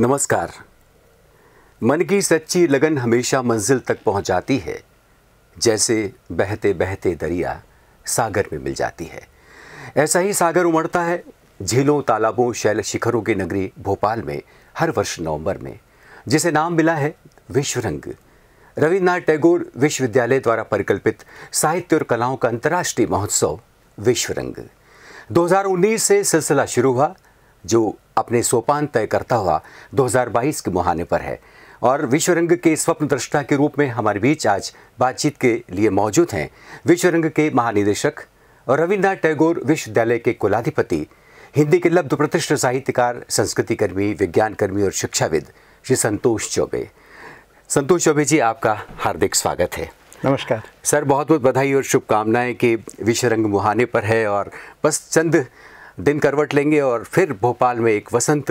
नमस्कार मन की सच्ची लगन हमेशा मंजिल तक पहुंच जाती है जैसे बहते बहते दरिया सागर में मिल जाती है ऐसा ही सागर उमड़ता है झीलों तालाबों शैल शिखरों की नगरी भोपाल में हर वर्ष नवंबर में जिसे नाम मिला है विश्वरंग रविन्द्रनाथ टैगोर विश्वविद्यालय द्वारा परिकल्पित साहित्य और कलाओं का अंतर्राष्ट्रीय महोत्सव विश्वरंग 2019 से सिलसिला शुरू हुआ जो अपने सोपान तय करता हुआ 2022 के मुहाने पर है और विश्व रंग के स्वप्न दृष्टा के रूप में हमारे बीच आज बातचीत के लिए मौजूद हैं विश्व रंग के महानिदेशक और रविन्द्रनाथ टैगोर विश्वविद्यालय के कुलाधिपति हिंदी के लब्ध प्रतिष्ठित साहित्यकार संस्कृति कर्मी विज्ञान कर्मी और शिक्षाविद श्री संतोष चौबे संतोष चौबे जी आपका हार्दिक स्वागत है नमस्कार सर बहुत बहुत बधाई और शुभकामनाएं कि विश्व रंग मुहाने पर है और बस चंद दिन करवट लेंगे और फिर भोपाल में एक वसंत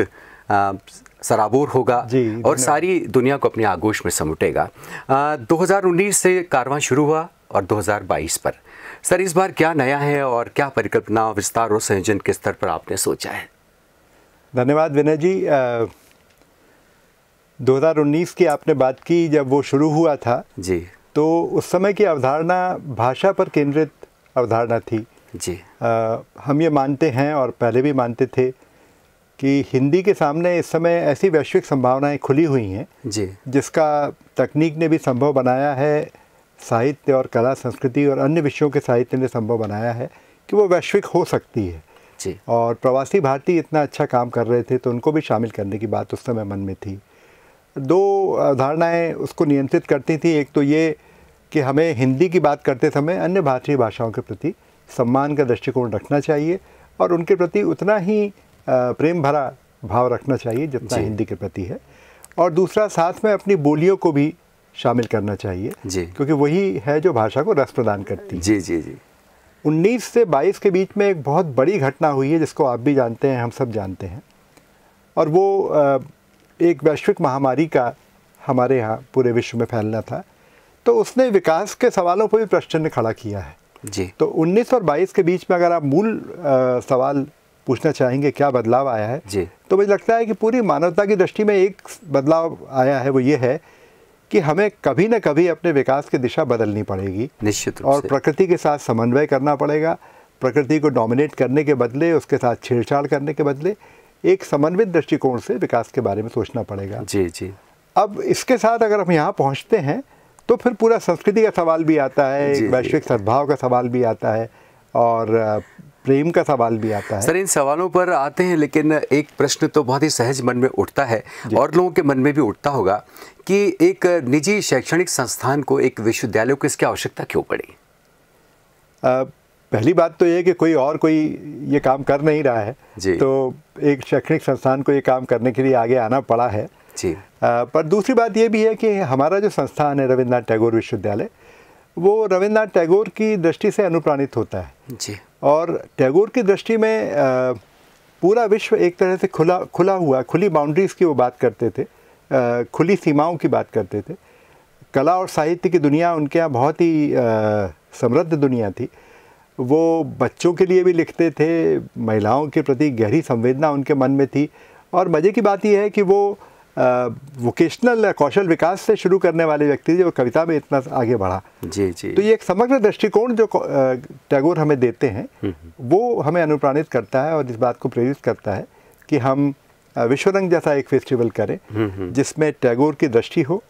सराबोर होगा और सारी दुनिया को अपने आगोश में हजार उन्नीस से कारवा शुरू हुआ और 2022 पर सर इस बार क्या नया है और क्या परिकल्पना विस्तार और संयोजन के स्तर पर आपने सोचा है धन्यवाद विनय जी हजार उन्नीस की आपने बात की जब वो शुरू हुआ था जी तो उस समय की अवधारणा भाषा पर केंद्रित अवधारणा थी जी आ, हम ये मानते हैं और पहले भी मानते थे कि हिंदी के सामने इस समय ऐसी वैश्विक संभावनाएं खुली हुई हैं जी जिसका तकनीक ने भी संभव बनाया है साहित्य और कला संस्कृति और अन्य विषयों के साहित्य ने संभव बनाया है कि वो वैश्विक हो सकती है जी और प्रवासी भारतीय इतना अच्छा काम कर रहे थे तो उनको भी शामिल करने की बात उस समय मन में थी दो धारणाएँ उसको नियंत्रित करती थी एक तो ये कि हमें हिंदी की बात करते समय अन्य भारतीय भाषाओं के प्रति सम्मान का दृष्टिकोण रखना चाहिए और उनके प्रति उतना ही प्रेम भरा भाव रखना चाहिए जितना हिंदी के प्रति है और दूसरा साथ में अपनी बोलियों को भी शामिल करना चाहिए जी क्योंकि वही है जो भाषा को रस प्रदान करती है जी जी जी 19 से 22 के बीच में एक बहुत बड़ी घटना हुई है जिसको आप भी जानते हैं हम सब जानते हैं और वो एक वैश्विक महामारी का हमारे यहाँ पूरे विश्व में फैलना था तो उसने विकास के सवालों पर भी प्रश्न खड़ा किया है जी तो 19 और 22 के बीच में अगर आप मूल सवाल पूछना चाहेंगे क्या बदलाव आया है जी तो मुझे लगता है कि पूरी मानवता की दृष्टि में एक बदलाव आया है वो ये है कि हमें कभी ना कभी अपने विकास की दिशा बदलनी पड़ेगी निश्चित और प्रकृति के साथ समन्वय करना पड़ेगा प्रकृति को डोमिनेट करने के बदले उसके साथ छेड़छाड़ करने के बदले एक समन्वित दृष्टिकोण से विकास के बारे में सोचना पड़ेगा जी जी अब इसके साथ अगर हम यहाँ पहुँचते हैं तो फिर पूरा संस्कृति का सवाल भी आता है एक वैश्विक सद्भाव का सवाल भी आता है और प्रेम का सवाल भी आता है सर इन सवालों पर आते हैं लेकिन एक प्रश्न तो बहुत ही सहज मन में उठता है और लोगों के मन में भी उठता होगा कि एक निजी शैक्षणिक संस्थान को एक विश्वविद्यालय को इसकी आवश्यकता क्यों पड़ी पहली बात तो ये कि कोई और कोई ये काम कर नहीं रहा है तो एक शैक्षणिक संस्थान को ये काम करने के लिए आगे आना पड़ा है जी पर दूसरी बात यह भी है कि हमारा जो संस्थान है रविन्द्रनाथ टैगोर विश्वविद्यालय वो रविन्द्रनाथ टैगोर की दृष्टि से अनुप्राणित होता है जी और टैगोर की दृष्टि में पूरा विश्व एक तरह से खुला खुला हुआ खुली बाउंड्रीज़ की वो बात करते थे खुली सीमाओं की बात करते थे कला और साहित्य की दुनिया उनके यहाँ बहुत ही समृद्ध दुनिया थी वो बच्चों के लिए भी लिखते थे महिलाओं के प्रति गहरी संवेदना उनके मन में थी और मज़े की बात यह है कि वो वोकेशनल कौशल विकास से शुरू करने वाले व्यक्ति वो कविता में इतना आगे बढ़ा जी जी तो ये एक समग्र दृष्टिकोण जो टैगोर हमें देते हैं हम्म, हम्म। वो हमें अनुप्राणित करता है और इस बात को प्रेरित करता है कि हम विश्व रंग जैसा एक फेस्टिवल करें हम्म, जिसमें टैगोर की दृष्टि हो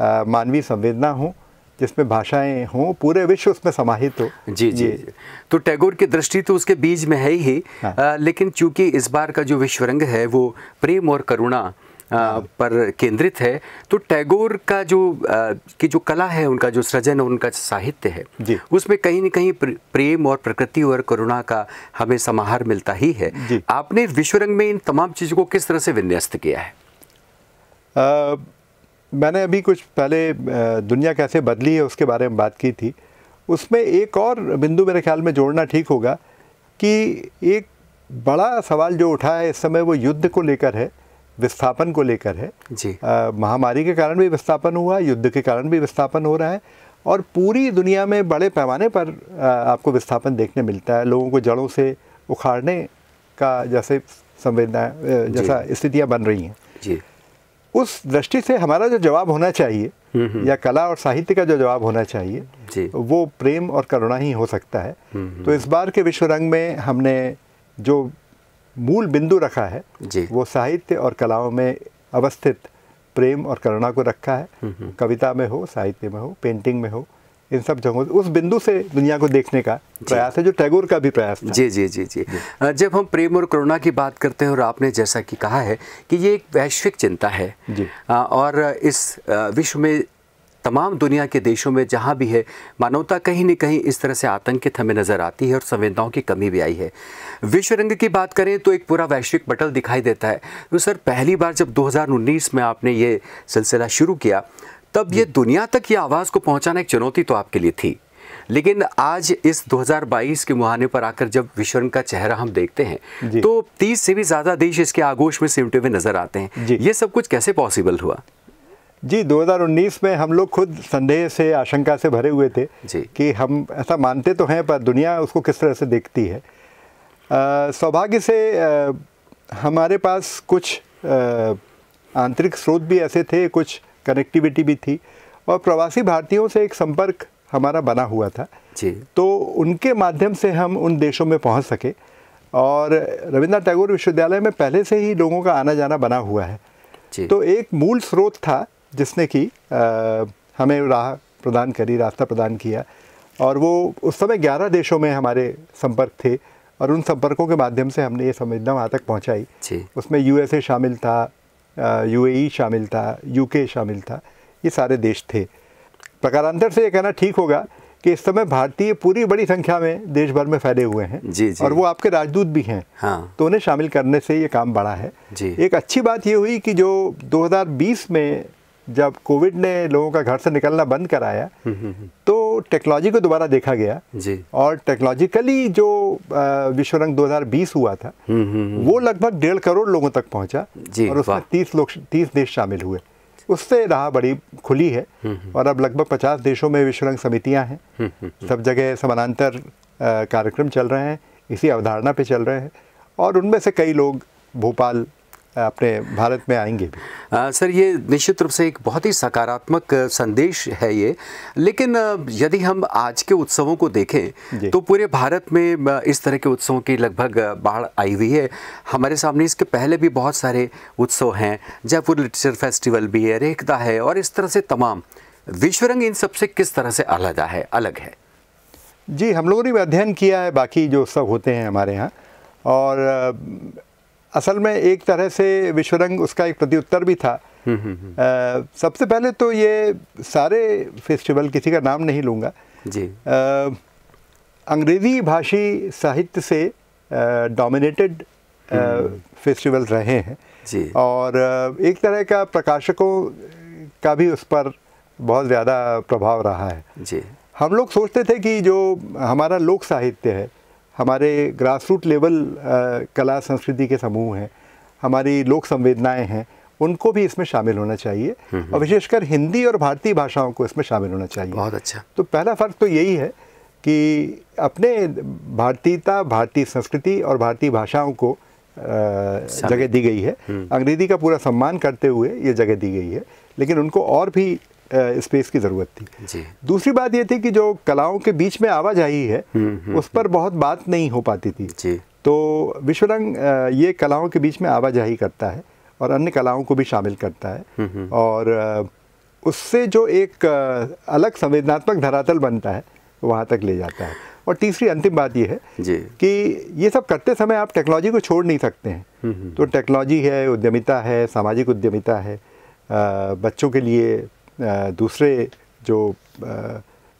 मानवीय संवेदना हो जिसमें भाषाएं हो पूरे विश्व उसमें समाहित हो जी जी, जी। तो टैगोर की दृष्टि तो उसके बीज में है ही हाँ। आ, लेकिन चूंकि इस बार का जो विश्व रंग है वो प्रेम और करुणा पर केंद्रित है तो टैगोर का जो की जो कला है उनका जो सृजन और उनका साहित्य है उसमें कहीं ना कहीं प्रेम और प्रकृति और करुणा का हमें समाहार मिलता ही है आपने विश्वरंग में इन तमाम चीज़ों को किस तरह से विन्यस्त किया है आ, मैंने अभी कुछ पहले दुनिया कैसे बदली है उसके बारे में बात की थी उसमें एक और बिंदु मेरे ख्याल में जोड़ना ठीक होगा कि एक बड़ा सवाल जो उठा है इस समय वो युद्ध को लेकर है विस्थापन को लेकर है जी महामारी के कारण भी विस्थापन हुआ युद्ध के कारण भी विस्थापन हो रहा है और पूरी दुनिया में बड़े पैमाने पर आ, आपको विस्थापन देखने मिलता है लोगों को जड़ों से उखाड़ने का जैसे संवेदना जैसा स्थितियाँ बन रही हैं जी उस दृष्टि से हमारा जो जवाब होना चाहिए हम्म, हम्म। या कला और साहित्य का जो जवाब होना चाहिए वो प्रेम और करुणा ही हो सकता है हम्म, तो इस बार के विश्व रंग में हमने जो मूल बिंदु रखा है जी वो साहित्य और कलाओं में अवस्थित प्रेम और करुणा को रखा है हम्म, हम्म। कविता में हो साहित्य में हो पेंटिंग में हो इन सब जगहों उस बिंदु से दुनिया को देखने का प्रयास है जो टैगोर का भी प्रयास था। जी जी जी जी जब हम प्रेम और करुणा की बात करते हैं और आपने जैसा कि कहा है कि ये एक वैश्विक चिंता है जी और इस विश्व में तमाम दुनिया के देशों में जहाँ भी है मानवता कहीं न कहीं इस तरह से आतंकित हमें नज़र आती है और संवेदनाओं की कमी भी आई है विश्व रंग की बात करें तो एक पूरा वैश्विक पटल दिखाई देता है तो सर पहली बार जब 2019 में आपने ये सिलसिला शुरू किया तब ये दुनिया तक ये आवाज़ को पहुँचाना एक चुनौती तो आपके लिए थी लेकिन आज इस 2022 के मुहाने पर आकर जब विश्व का चेहरा हम देखते हैं तो 30 से भी ज़्यादा देश इसके आगोश में सिमटे हुए नज़र आते हैं ये सब कुछ कैसे पॉसिबल हुआ जी 2019 में हम लोग खुद संदेह से आशंका से भरे हुए थे कि हम ऐसा मानते तो हैं पर दुनिया उसको किस तरह से देखती है सौभाग्य से आ, हमारे पास कुछ आंतरिक स्रोत भी ऐसे थे कुछ कनेक्टिविटी भी थी और प्रवासी भारतीयों से एक संपर्क हमारा बना हुआ था जी तो उनके माध्यम से हम उन देशों में पहुंच सके और रविंद्रनाथ टैगोर विश्वविद्यालय में पहले से ही लोगों का आना जाना बना हुआ है तो एक मूल स्रोत था जिसने कि हमें राह प्रदान करी रास्ता प्रदान किया और वो उस समय ग्यारह देशों में हमारे संपर्क थे और उन संपर्कों के माध्यम से हमने ये संवेदना वहाँ तक पहुँचाई उसमें यू शामिल था यू e शामिल था यू शामिल था ये सारे देश थे प्रकारांतर से ये कहना ठीक होगा कि इस समय भारतीय पूरी बड़ी संख्या में देश भर में फैले हुए हैं जी, जी। और वो आपके राजदूत भी हैं हाँ। तो उन्हें शामिल करने से ये काम बढ़ा है जी। एक अच्छी बात ये हुई कि जो 2020 में जब कोविड ने लोगों का घर से निकलना बंद कराया हम्म, हम्म, हम्म। तो टेक्नोलॉजी को दोबारा देखा गया जी। और टेक्नोलॉजिकली जो विश्व रंग दो हुआ था वो लगभग डेढ़ करोड़ लोगों तक पहुंचा जी, और उसमें तीस लोग तीस देश शामिल हुए उससे राह बड़ी खुली है और अब लगभग पचास देशों में विश्व रंग समितियाँ हैं सब जगह समानांतर कार्यक्रम चल रहे हैं इसी अवधारणा पे चल रहे हैं और उनमें से कई लोग भोपाल अपने भारत में आएंगे भी आ, सर ये निश्चित रूप से एक बहुत ही सकारात्मक संदेश है ये लेकिन यदि हम आज के उत्सवों को देखें तो पूरे भारत में इस तरह के उत्सवों की लगभग बाढ़ आई हुई है हमारे सामने इसके पहले भी बहुत सारे उत्सव हैं जयपुर लिटरेचर फेस्टिवल भी है रेखता है और इस तरह से तमाम विश्व रंग इन सबसे किस तरह से अलग है अलग है जी हम लोगों ने भी अध्ययन किया है बाकी जो उत्सव होते हैं हमारे यहाँ और असल में एक तरह से विश्वरंग उसका एक प्रत्युत्तर भी था हम्म, हम्म, हम्म। सबसे पहले तो ये सारे फेस्टिवल किसी का नाम नहीं लूँगा जी अंग्रेज़ी भाषी साहित्य से डोमिनेटेड फेस्टिवल रहे हैं जी और एक तरह का प्रकाशकों का भी उस पर बहुत ज़्यादा प्रभाव रहा है जी हम लोग सोचते थे कि जो हमारा लोक साहित्य है हमारे ग्रास रूट लेवल कला संस्कृति के समूह हैं हमारी लोक संवेदनाएं हैं उनको भी इसमें शामिल होना चाहिए हम्म, हम्म। और विशेषकर हिंदी और भारतीय भाषाओं को इसमें शामिल होना चाहिए बहुत अच्छा तो पहला फ़र्क तो यही है कि अपने भारतीयता भारतीय संस्कृति और भारतीय भाषाओं को जगह दी गई है हम्म। अंग्रेजी का पूरा सम्मान करते हुए ये जगह दी गई है लेकिन उनको और भी स्पेस की ज़रूरत थी दूसरी बात ये थी कि जो कलाओं के बीच में आवाजाही है हम्म, हम्म, उस पर हम्म। बहुत बात नहीं हो पाती थी तो विश्वरंग ये कलाओं के बीच में आवाजाही करता है और अन्य कलाओं को भी शामिल करता है और उससे जो एक अलग संवेदनात्मक धरातल बनता है वहाँ तक ले जाता है और तीसरी अंतिम बात यह है कि ये सब करते समय आप टेक्नोलॉजी को छोड़ नहीं सकते हैं तो टेक्नोलॉजी है उद्यमिता है सामाजिक उद्यमिता है बच्चों के लिए दूसरे जो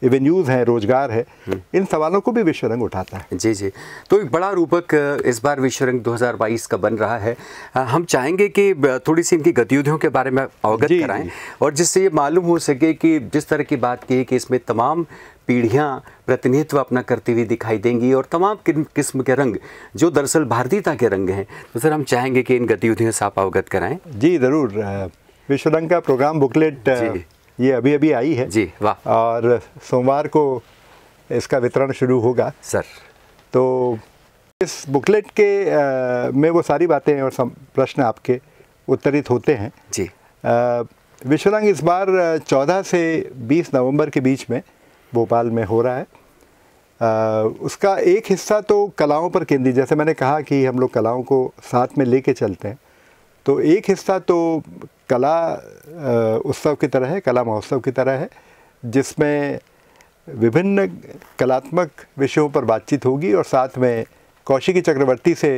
एवेन्यूज़ हैं रोजगार है हम्म। इन सवालों को भी विश्व रंग उठाता है जी जी तो एक बड़ा रूपक इस बार विश्व रंग 2022 का बन रहा है हम चाहेंगे कि थोड़ी सी इनकी गतिविधियों के बारे में अवगत कराएं और जिससे ये मालूम हो सके कि जिस तरह की बात की कि इसमें तमाम पीढ़ियाँ प्रतिनिधित्व अपना करती हुई दिखाई देंगी और तमाम किस्म के रंग जो दरअसल भारतीयता के रंग हैं तो सर हम चाहेंगे कि इन गतिविधियों से आप अवगत कराएँ जी ज़रूर विश्व रंग का प्रोग्राम बुकलेट ये अभी अभी आई है जी वाह और सोमवार को इसका वितरण शुरू होगा सर तो इस बुकलेट के आ, में वो सारी बातें और प्रश्न आपके उत्तरित होते हैं जी विश्वरंग इस बार 14 से 20 नवंबर के बीच में भोपाल में हो रहा है आ, उसका एक हिस्सा तो कलाओं पर केंद्रित जैसे मैंने कहा कि हम लोग कलाओं को साथ में लेके चलते हैं तो एक हिस्सा तो कला उत्सव की तरह है कला महोत्सव की तरह है जिसमें विभिन्न कलात्मक विषयों पर बातचीत होगी और साथ में कौशिकी चक्रवर्ती से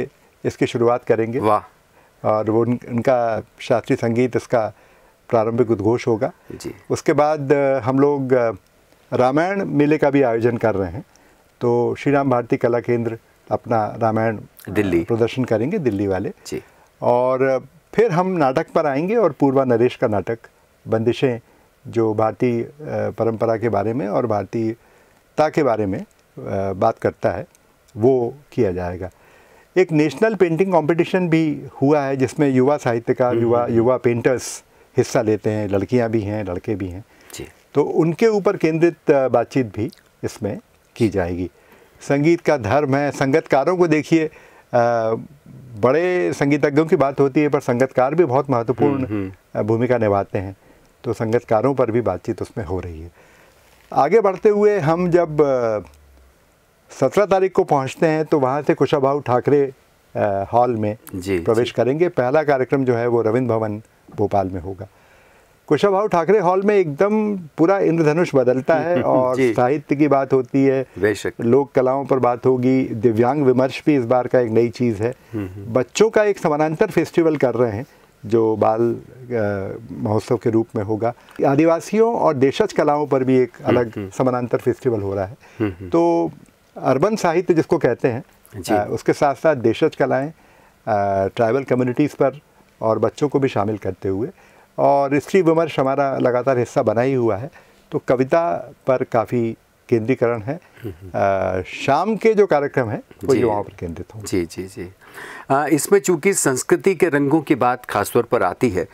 इसकी शुरुआत करेंगे वाह और वो उनका शास्त्रीय संगीत इसका प्रारंभिक उद्घोष होगा जी उसके बाद हम लोग रामायण मेले का भी आयोजन कर रहे हैं तो श्री राम भारती कला केंद्र अपना रामायण दिल्ली प्रदर्शन करेंगे दिल्ली वाले जी और फिर हम नाटक पर आएंगे और पूर्वा नरेश का नाटक बंदिशें जो भारतीय परंपरा के बारे में और भारतीयता के बारे में बात करता है वो किया जाएगा एक नेशनल पेंटिंग कंपटीशन भी हुआ है जिसमें युवा साहित्यकार हम्म, युवा हम्म, युवा पेंटर्स हम्म। हिस्सा लेते हैं लड़कियां भी हैं लड़के भी हैं तो उनके ऊपर केंद्रित बातचीत भी इसमें की जाएगी संगीत का धर्म है संगतकारों को देखिए बड़े संगीतज्ञों की बात होती है पर संगतकार भी बहुत महत्वपूर्ण हम्म, हम्म। भूमिका निभाते हैं तो संगतकारों पर भी बातचीत उसमें हो रही है आगे बढ़ते हुए हम जब सत्रह तारीख को पहुंचते हैं तो वहाँ से कुशाभा ठाकरे हॉल में जी, प्रवेश जी। करेंगे पहला कार्यक्रम जो है वो रविंद्र भवन भोपाल में होगा कुशाभाऊ ठाकरे हॉल में एकदम पूरा इंद्रधनुष बदलता है और साहित्य की बात होती है लोक कलाओं पर बात होगी दिव्यांग विमर्श भी इस बार का एक नई चीज़ है हम्म, हम्म। बच्चों का एक समानांतर फेस्टिवल कर रहे हैं जो बाल महोत्सव के रूप में होगा आदिवासियों और देशज कलाओं पर भी एक हम्म, अलग समानांतर फेस्टिवल हो रहा है तो अर्बन साहित्य जिसको कहते हैं आ, उसके साथ साथ देशज कलाएं ट्राइबल कम्युनिटीज़ पर और बच्चों को भी शामिल करते हुए और स्त्री विमर्श हमारा लगातार हिस्सा बना ही हुआ है तो कविता पर काफ़ी केंद्रीकरण है आ, हम्म। शाम के जो कार्यक्रम है वो ये वहाँ पर केंद्रित हों जी जी जी आ, इसमें चूंकि संस्कृति के रंगों की बात खासतौर पर आती है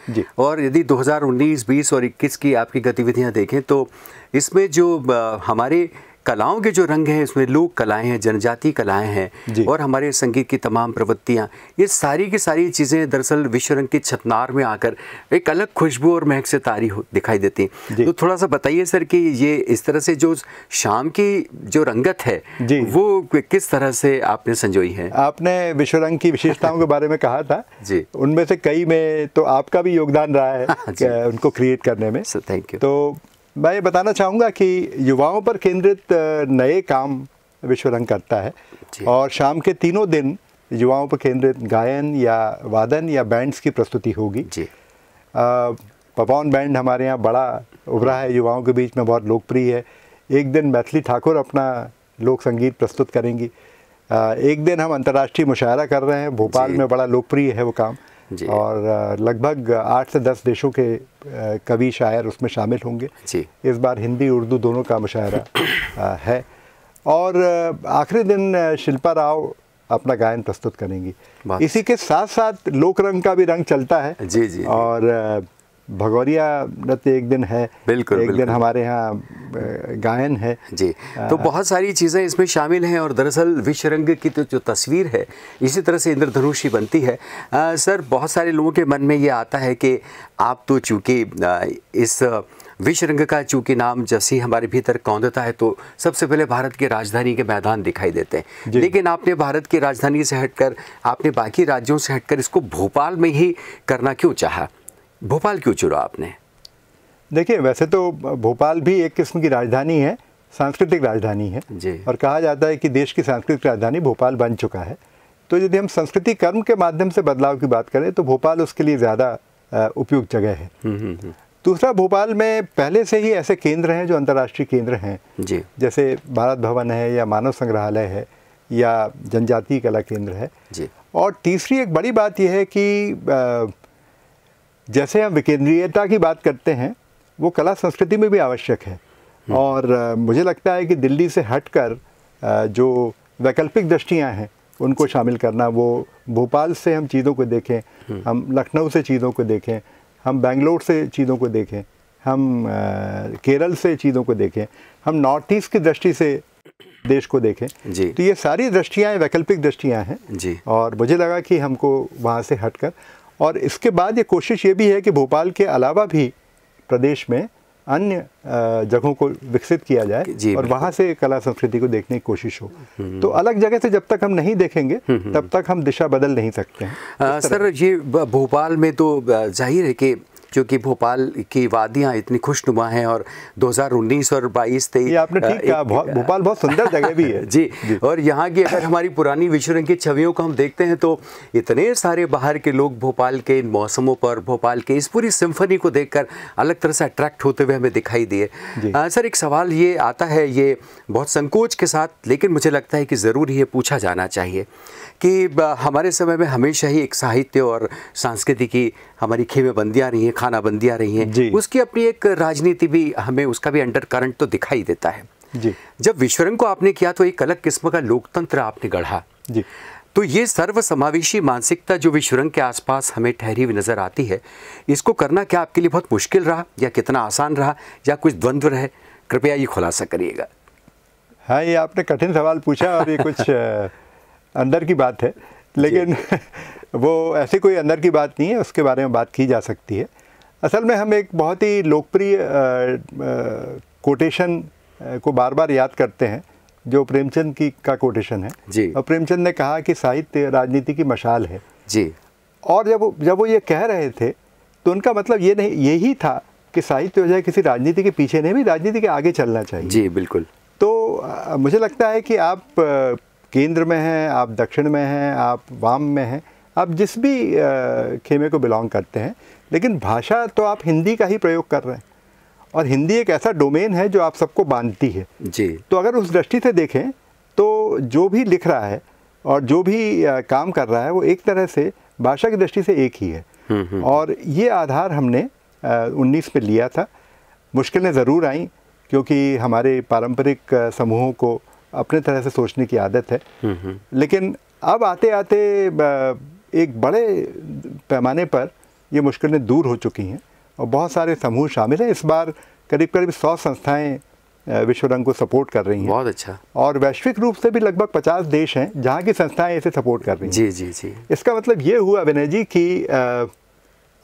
और यदि 2019, 20 और 21 की आपकी गतिविधियां देखें तो इसमें जो हमारे कलाओं के जो रंग हैं इसमें लोक कलाएं हैं जनजातीय कलाएं हैं और हमारे संगीत की तमाम प्रवृत्तियां ये सारी की सारी चीज़ें दरअसल विश्व रंग की छतनार में आकर एक अलग खुशबू और महक से तारी दिखाई देती हैं तो थोड़ा सा बताइए सर कि ये इस तरह से जो शाम की जो रंगत है वो किस तरह से आपने संजोई है आपने विश्व रंग की विशेषताओं के बारे में कहा था जी उनमें से कई में तो आपका भी योगदान रहा है हाँ उनको क्रिएट करने में थैंक यू तो मैं ये बताना चाहूँगा कि युवाओं पर केंद्रित नए काम विश्व रंग करता है और शाम के तीनों दिन युवाओं पर केंद्रित गायन या वादन या बैंड्स की प्रस्तुति होगी जी पपॉन बैंड हमारे यहाँ बड़ा उभरा है युवाओं के बीच में बहुत लोकप्रिय है एक दिन मैथिली ठाकुर अपना लोक संगीत प्रस्तुत करेंगी एक दिन हम अंतर्राष्ट्रीय मुशायरा कर रहे हैं भोपाल में बड़ा लोकप्रिय है वो काम और लगभग आठ से दस देशों के कवि शायर उसमें शामिल होंगे जी इस बार हिंदी उर्दू दोनों का मुशायरा है और आखिरी दिन शिल्पा राव अपना गायन प्रस्तुत करेंगी इसी के साथ साथ लोक रंग का भी रंग चलता है जी जी और भगौरिया नृत्य एक दिन है बिल्कुल एक बिल्कुल, दिन हमारे यहाँ गायन है जी तो बहुत सारी चीज़ें इसमें शामिल हैं और दरअसल विश्वरंग की तो जो तस्वीर है इसी तरह से इंद्रधनुष ही बनती है आ, सर बहुत सारे लोगों के मन में ये आता है कि आप तो चूँकि इस विश्वरंग का चूँकि नाम जैसे ही हमारे भीतर कौंधता है तो सबसे पहले भारत की राजधानी के मैदान दिखाई देते हैं लेकिन आपने भारत की राजधानी से हटकर आपने बाकी राज्यों से हटकर इसको भोपाल में ही करना क्यों चाहा भोपाल क्यों चुना आपने देखिए वैसे तो भोपाल भी एक किस्म की राजधानी है सांस्कृतिक राजधानी है जी और कहा जाता है कि देश की सांस्कृतिक राजधानी भोपाल बन चुका है तो यदि हम संस्कृति कर्म के माध्यम से बदलाव की बात करें तो भोपाल उसके लिए ज़्यादा उपयुक्त जगह है हम्म, हम्म, हम्म। दूसरा भोपाल में पहले से ही ऐसे केंद्र हैं जो अंतर्राष्ट्रीय केंद्र हैं जी जैसे भारत भवन है या मानव संग्रहालय है या जनजातीय कला केंद्र है जी और तीसरी एक बड़ी बात यह है कि जैसे हम विकेंद्रीयता की बात करते हैं वो कला संस्कृति में भी आवश्यक है हम्म। और मुझे लगता है कि दिल्ली से हटकर जो वैकल्पिक दृष्टियाँ हैं उनको शामिल करना वो भोपाल से हम चीज़ों हम्म। को देखें हम लखनऊ से चीज़ों को देखें हम बेंगलोर से चीज़ों को देखें हम केरल से चीज़ों को देखें हम नॉर्थ ईस्ट की दृष्टि से देश को देखें जी तो ये सारी दृष्टियाँ वैकल्पिक दृष्टियाँ हैं जी और मुझे लगा कि हमको वहाँ से हटकर और इसके बाद ये कोशिश ये भी है कि भोपाल के अलावा भी प्रदेश में अन्य जगहों को विकसित किया जाए और वहाँ से कला संस्कृति को देखने की कोशिश हो हम्म। तो अलग जगह से जब तक हम नहीं देखेंगे हम्म, हम्म। तब तक हम दिशा बदल नहीं सकते हैं आ, सर ये भोपाल में तो जाहिर है कि क्योंकि भोपाल की वादियाँ इतनी खुशनुमा हैं और 2019 और 22 तेईस आपने ठीक कहा भोपाल बहुत सुंदर जगह भी है जी, जी और यहाँ की अगर हमारी पुरानी रंग की छवियों को हम देखते हैं तो इतने सारे बाहर के लोग भोपाल के इन मौसमों पर भोपाल के इस पूरी सिम्फनी को देख अलग तरह से अट्रैक्ट होते हुए हमें दिखाई दिए सर एक सवाल ये आता है ये बहुत संकोच के साथ लेकिन मुझे लगता है कि ज़रूर ये पूछा जाना चाहिए कि हमारे समय में हमेशा ही एक साहित्य और संस्कृति की हमारी खेमेबंदियाँ रही हैं खानाबंदियाँ रही हैं उसकी अपनी एक राजनीति भी हमें उसका भी अंडर करंट तो दिखाई देता है जी जब विश्वरंग को आपने किया तो एक अलग किस्म का लोकतंत्र आपने गढ़ा जी तो ये सर्वसमावेशी मानसिकता जो विश्वरंग के आसपास हमें ठहरी हुई नज़र आती है इसको करना क्या आपके लिए बहुत मुश्किल रहा या कितना आसान रहा या कुछ द्वंद्व रहे कृपया ये खुलासा करिएगा हाँ ये आपने कठिन सवाल पूछा और ये कुछ अंदर की बात है लेकिन वो ऐसी कोई अंदर की बात नहीं है उसके बारे में बात की जा सकती है असल में हम एक बहुत ही लोकप्रिय कोटेशन को बार बार याद करते हैं जो प्रेमचंद की का कोटेशन है जी और प्रेमचंद ने कहा कि साहित्य राजनीति की मशाल है जी और जब जब वो ये कह रहे थे तो उनका मतलब ये नहीं यही था कि साहित्य जाए किसी राजनीति के पीछे नहीं भी राजनीति के आगे चलना चाहिए जी बिल्कुल तो आ, मुझे लगता है कि आप केंद्र में हैं आप दक्षिण में हैं आप वाम में हैं आप जिस भी आ, खेमे को बिलोंग करते हैं लेकिन भाषा तो आप हिंदी का ही प्रयोग कर रहे हैं और हिंदी एक ऐसा डोमेन है जो आप सबको बांधती है जी तो अगर उस दृष्टि से देखें तो जो भी लिख रहा है और जो भी काम कर रहा है वो एक तरह से भाषा की दृष्टि से एक ही है हम्म, हम्म। और ये आधार हमने उन्नीस में लिया था मुश्किलें ज़रूर आईं क्योंकि हमारे पारंपरिक समूहों को अपने तरह से सोचने की आदत है हम्म, लेकिन अब आते आते एक बड़े पैमाने पर ये मुश्किलें दूर हो चुकी हैं और बहुत सारे समूह शामिल हैं इस बार करीब करीब सौ संस्थाएं विश्व रंग को सपोर्ट कर रही हैं बहुत अच्छा और वैश्विक रूप से भी लगभग पचास देश हैं जहाँ की संस्थाएं इसे सपोर्ट कर रही हैं जी जी जी इसका मतलब ये हुआ विनय जी कि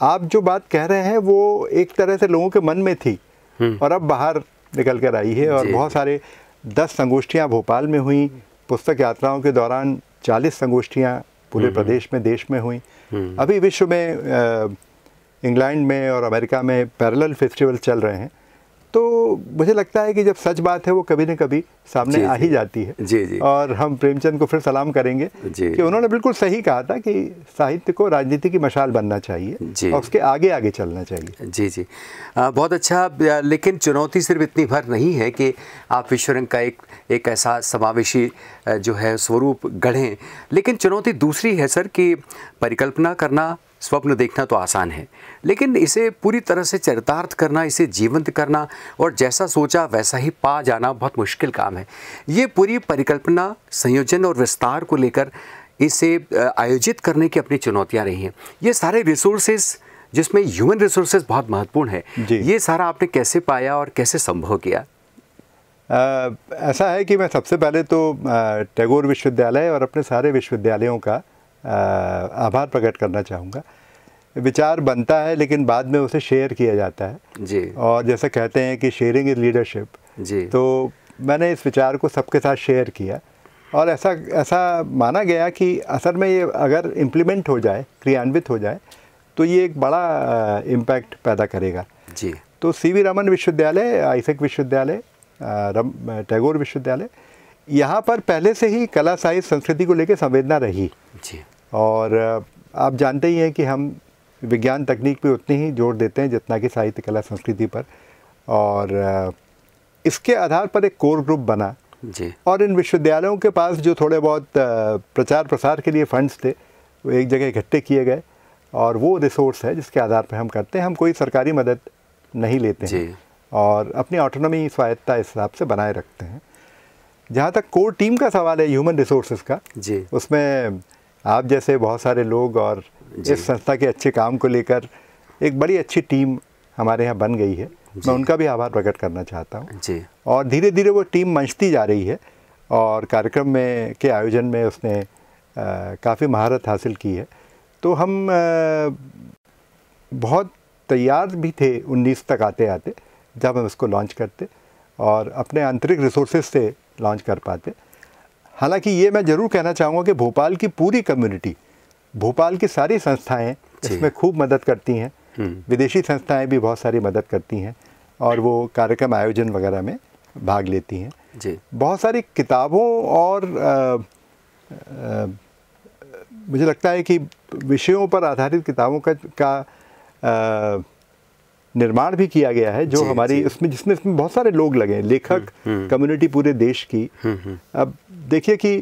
आप जो बात कह रहे हैं वो एक तरह से लोगों के मन में थी हम्म। और अब बाहर निकल कर आई है और बहुत सारे दस संगोष्ठियाँ भोपाल में हुई पुस्तक यात्राओं के दौरान चालीस संगोष्ठियाँ पूरे हम्म, प्रदेश में देश में हुई हम्म। अभी विश्व में इंग्लैंड में और अमेरिका में पैरेलल फेस्टिवल चल रहे हैं तो मुझे लगता है कि जब सच बात है वो कभी ना कभी सामने आ ही जाती है जी जी और हम प्रेमचंद को फिर सलाम करेंगे कि उन्होंने बिल्कुल सही कहा था कि साहित्य को राजनीति की मशाल बनना चाहिए और उसके आगे आगे चलना चाहिए जी जी आ, बहुत अच्छा लेकिन चुनौती सिर्फ इतनी भर नहीं है कि आप विश्वरंग का एक एक ऐसा समावेशी जो है स्वरूप गढ़ें लेकिन चुनौती दूसरी है सर कि परिकल्पना करना स्वप्न देखना तो आसान है लेकिन इसे पूरी तरह से चरितार्थ करना इसे जीवंत करना और जैसा सोचा वैसा ही पा जाना बहुत मुश्किल काम है ये पूरी परिकल्पना संयोजन और विस्तार को लेकर इसे आयोजित करने की अपनी चुनौतियाँ रही हैं ये सारे रिसोर्सेज़ जिसमें ह्यूमन रिसोर्सेज बहुत महत्वपूर्ण है ये सारा आपने कैसे पाया और कैसे संभव किया आ, ऐसा है कि मैं सबसे पहले तो टैगोर विश्वविद्यालय और अपने सारे विश्वविद्यालयों का आभार प्रकट करना चाहूँगा विचार बनता है लेकिन बाद में उसे शेयर किया जाता है जी और जैसे कहते हैं कि शेयरिंग इज़ लीडरशिप जी तो मैंने इस विचार को सबके साथ शेयर किया और ऐसा ऐसा माना गया कि असल में ये अगर इम्प्लीमेंट हो जाए क्रियान्वित हो जाए तो ये एक बड़ा इम्पैक्ट पैदा करेगा जी तो सी वी रमन विश्वविद्यालय आइसक विश्वविद्यालय टैगोर विश्वविद्यालय यहाँ पर पहले से ही कला साहित्य संस्कृति को लेकर संवेदना रही जी और आप जानते ही हैं कि हम विज्ञान तकनीक पे उतनी ही जोर देते हैं जितना कि साहित्य कला संस्कृति पर और इसके आधार पर एक कोर ग्रुप बना जी और इन विश्वविद्यालयों के पास जो थोड़े बहुत प्रचार प्रसार के लिए फंड्स थे वो एक जगह इकट्ठे किए गए और वो रिसोर्स है जिसके आधार पर हम करते हैं हम कोई सरकारी मदद नहीं लेते हैं और अपनी ऑटोनॉमी स्वायत्ता इस हिसाब से बनाए रखते हैं जहाँ तक कोर टीम का सवाल है ह्यूमन रिसोर्सेज का जी उसमें आप जैसे बहुत सारे लोग और इस संस्था के अच्छे काम को लेकर एक बड़ी अच्छी टीम हमारे यहाँ बन गई है मैं उनका भी आभार प्रकट करना चाहता हूँ जी और धीरे धीरे वो टीम मंचती जा रही है और कार्यक्रम में के आयोजन में उसने काफ़ी महारत हासिल की है तो हम आ, बहुत तैयार भी थे 19 तक आते आते जब हम इसको लॉन्च करते और अपने आंतरिक रिसोर्सेज से लॉन्च कर पाते हालांकि ये मैं ज़रूर कहना चाहूँगा कि भोपाल की पूरी कम्युनिटी भोपाल की सारी संस्थाएं इसमें खूब मदद करती हैं हम्म। विदेशी संस्थाएं भी बहुत सारी मदद करती हैं और वो कार्यक्रम आयोजन वगैरह में भाग लेती हैं जी बहुत सारी किताबों और आ, आ, मुझे लगता है कि विषयों पर आधारित किताबों का का आ, निर्माण भी किया गया है जो हमारी उसमें जिसमें इसमें बहुत सारे लोग लगे हैं लेखक कम्युनिटी हम्म, हम्म। पूरे देश की हम्म, अब देखिए कि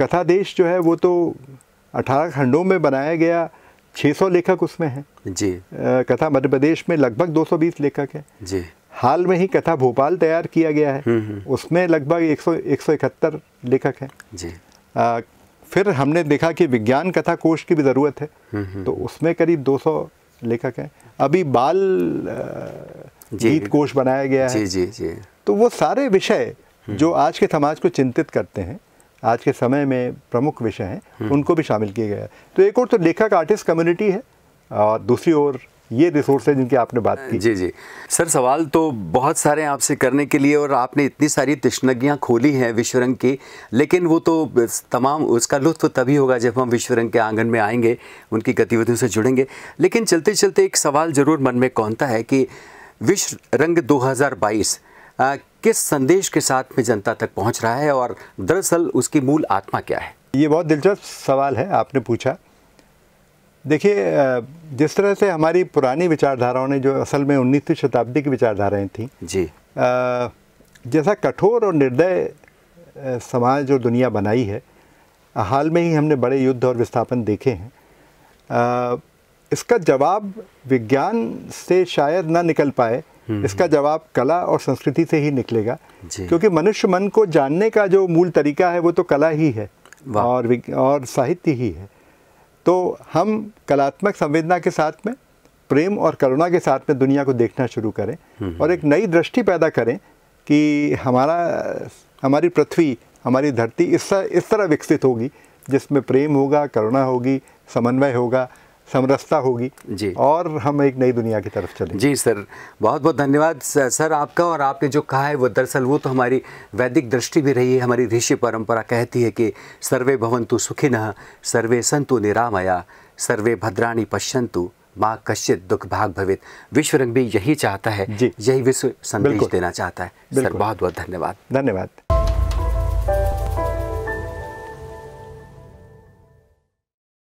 कथा देश जो है वो तो 18 खंडों में बनाया गया 600 लेखक उसमें हैं जी आ, कथा मध्य प्रदेश में लगभग 220 लेखक हैं जी हाल में ही कथा भोपाल तैयार किया गया है उसमें लगभग एक सौ लेखक हैं जी आ, फिर हमने देखा कि विज्ञान कथा कोष की भी ज़रूरत है तो उसमें करीब 200 लेखक हैं अभी बाल गीत कोश बनाया गया है जी जी जी तो वो सारे विषय हम्म। जो आज के समाज को चिंतित करते हैं आज के समय में प्रमुख विषय हैं हम्म। उनको भी शामिल किया गया है तो एक और तो लेखक आर्टिस्ट कम्युनिटी है और दूसरी ओर ये रिसोर्स है जिनकी आपने बात की जी जी सर सवाल तो बहुत सारे आपसे करने के लिए और आपने इतनी सारी तश्नगियाँ खोली हैं विश्व रंग की लेकिन वो तो तमाम उसका लुत्फ तो तभी होगा जब हम विश्व रंग के आंगन में आएंगे उनकी गतिविधियों से जुड़ेंगे लेकिन चलते चलते एक सवाल ज़रूर मन में कौनता है कि विश्व रंग दो आ, किस संदेश के साथ में जनता तक पहुँच रहा है और दरअसल उसकी मूल आत्मा क्या है ये बहुत दिलचस्प सवाल है आपने पूछा देखिए जिस तरह से हमारी पुरानी विचारधाराओं ने जो असल में उन्नीसवीं शताब्दी की विचारधाराएं थी जी जैसा कठोर और निर्दय समाज और दुनिया बनाई है हाल में ही हमने बड़े युद्ध और विस्थापन देखे हैं इसका जवाब विज्ञान से शायद ना निकल पाए हम्म, इसका हम्म। जवाब कला और संस्कृति से ही निकलेगा क्योंकि मनुष्य मन को जानने का जो मूल तरीका है वो तो कला ही है और और साहित्य ही है तो हम कलात्मक संवेदना के साथ में प्रेम और करुणा के साथ में दुनिया को देखना शुरू करें हम्म। और एक नई दृष्टि पैदा करें कि हमारा हमारी पृथ्वी हमारी धरती इस इस तरह विकसित होगी जिसमें प्रेम होगा करुणा होगी समन्वय होगा समरसता होगी जी और हम एक नई दुनिया की तरफ चले जी सर बहुत बहुत धन्यवाद सर आपका और आपने जो कहा है वो दरअसल वो तो हमारी वैदिक दृष्टि भी रही है हमारी ऋषि परंपरा कहती है कि सर्वे भवंतु सुखिन सर्वे संतु निरामया सर्वे भद्राणी पश्यंतु माँ कश्चित दुख भाग भवित विश्व रंग भी यही चाहता है यही विश्व संदेश देना चाहता है सर बहुत बहुत धन्यवाद धन्यवाद